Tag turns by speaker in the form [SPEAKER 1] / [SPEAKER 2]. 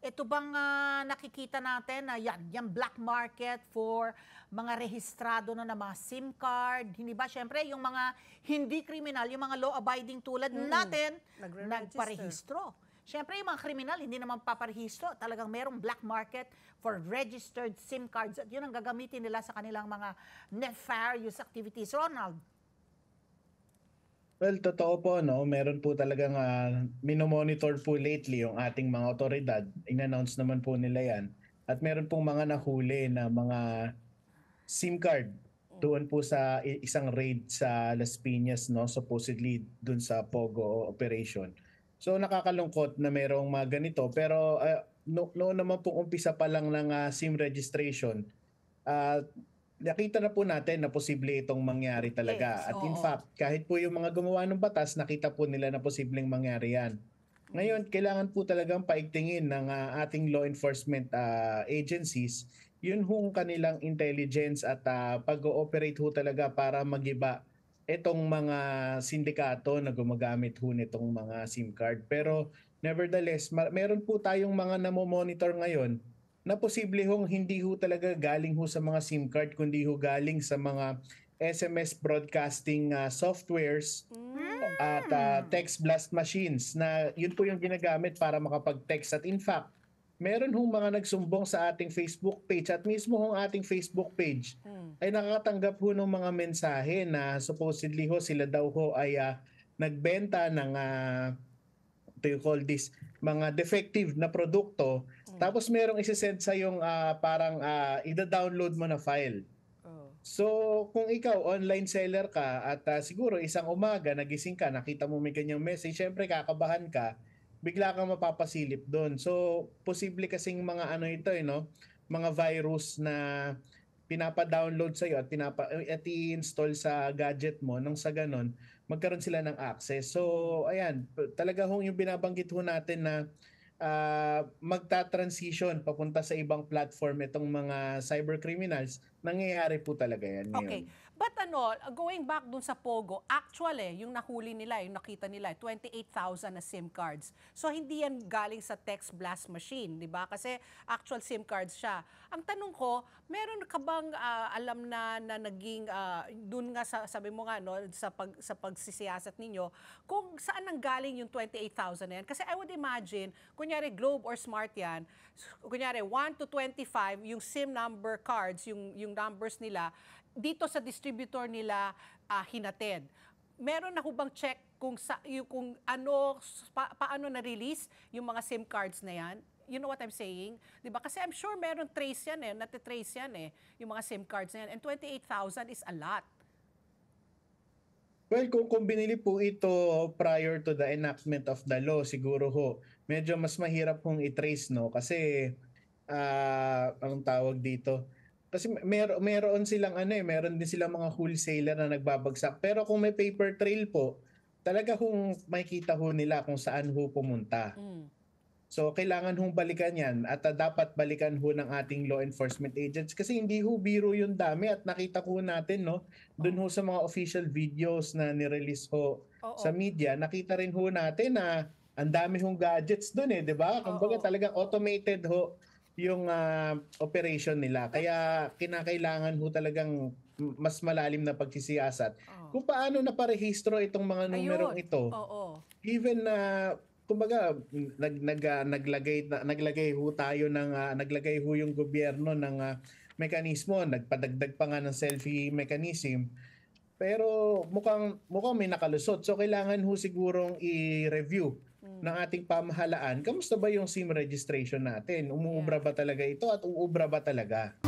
[SPEAKER 1] Ito bang uh, nakikita natin na uh, yan, yung black market for mga rehistrado na na mga SIM card, hindi ba? Siyempre, yung mga hindi kriminal, yung mga law-abiding tulad mm. natin, nagparehistro. Siyempre, yung mga kriminal, hindi naman paparehistro. Talagang merong black market for registered SIM cards at yun ang gagamitin nila sa kanilang mga nefarious activities. Ronald?
[SPEAKER 2] Well, totoo po, no? meron po talagang uh, minomonitor po lately yung ating mga otoridad. In-announce naman po nila yan. At meron pong mga nahuli na mga SIM card doon po sa isang raid sa Las Piñas, no? supposedly doon sa Pogo operation. So nakakalungkot na merong mga ganito. Pero uh, no, noon naman po umpisa pa lang ng uh, SIM registration, uh, nakita na po natin na posible itong mangyari talaga. Yes, At oo. in fact, kahit po yung mga gumawa ng batas, nakita po nila na posibleng mangyari yan. Mm. Ngayon, kailangan po talagang paigtingin ng uh, ating law enforcement uh, agencies yun hong kanilang intelligence at uh, pag-ooperate ho talaga para magiba itong mga sindikato na gumagamit ho nitong mga SIM card. Pero nevertheless, ma- meron po tayong mga namomonitor ngayon na posible hong hindi ho talaga galing ho sa mga SIM card kundi ho galing sa mga SMS broadcasting uh, softwares mm. at uh, text blast machines na yun po yung ginagamit para makapag-text at in fact meron hong mga nagsumbong sa ating Facebook page at mismo hong ating Facebook page mm. ay nakakatanggap ho ng mga mensahe na supposedly ho sila daw ho ay uh, nagbenta ng uh, to call this mga defective na produkto Mm. Tapos merong isi-send sa yung uh, parang uh, ida-download mo na file. Oh. So, kung ikaw online seller ka at uh, siguro isang umaga nagising ka, nakita mo may ganyang message, syempre kakabahan ka, bigla kang mapapasilip doon. So, posible kasing mga ano ito, eh, no? mga virus na pinapa-download sa iyo at pinapa eh, at i-install sa gadget mo nung sa ganun magkaroon sila ng access. So ayan, talaga hong yung binabanggit ho natin na uh, magta-transition papunta sa ibang platform itong mga cybercriminals Nangyayari po talaga yan ngayon. Okay.
[SPEAKER 3] But ano, going back dun sa Pogo, actually, yung nahuli nila, yung nakita nila, 28,000 na SIM cards. So, hindi yan galing sa text blast machine, di ba? Kasi actual SIM cards siya. Ang tanong ko, meron ka bang uh, alam na, na naging, uh, dun nga sa, sabi mo nga, no, sa, pag, sa pagsisiyasat ninyo, kung saan nang galing yung 28,000 na yan? Kasi I would imagine, kunyari Globe or Smart yan, kunyari 1 to 25, yung SIM number cards, yung, yung yung numbers nila, dito sa distributor nila uh, hinatid. Meron na hubang check kung sa yung, kung ano pa, paano na release yung mga SIM cards na yan? You know what I'm saying? 'Di ba? Kasi I'm sure meron trace yan eh, natitrace yan eh, yung mga SIM cards na yan. And 28,000 is a lot.
[SPEAKER 2] Well, kung, kung binili po ito prior to the enactment of the law, siguro ho, medyo mas mahirap pong i-trace, no? Kasi, uh, anong tawag dito? Kasi mer meron silang ano eh, meron din silang mga wholesaler na nagbabagsak. Pero kung may paper trail po, talaga kung makikita ho nila kung saan ho pumunta. Mm. So kailangan hong balikan yan at uh, dapat balikan ho ng ating law enforcement agents kasi hindi ho biro yung dami at nakita ko natin no doon ho oh. sa mga official videos na nirelease ho oh, sa media nakita rin ho natin na ang dami hong gadgets doon eh, di ba? Kumbaga oh, talaga automated ho yung uh, operation nila. Kaya kinakailangan ho talagang mas malalim na pagsisiyasat. Oh. Kung paano na parehistro itong mga numerong Ayun. ito. Oo. Even na uh, kumbaga nag, nag uh, naglagay na, naglagay ho tayo ng uh, naglagay ho yung gobyerno ng uh, mekanismo, nagpadagdag pa nga ng selfie mechanism. Pero mukhang mukhang may nakalusot. So kailangan ho sigurong i-review ng ating pamahalaan, kamusta ba yung SIM registration natin? Umuubra ba talaga ito at uubra ba talaga?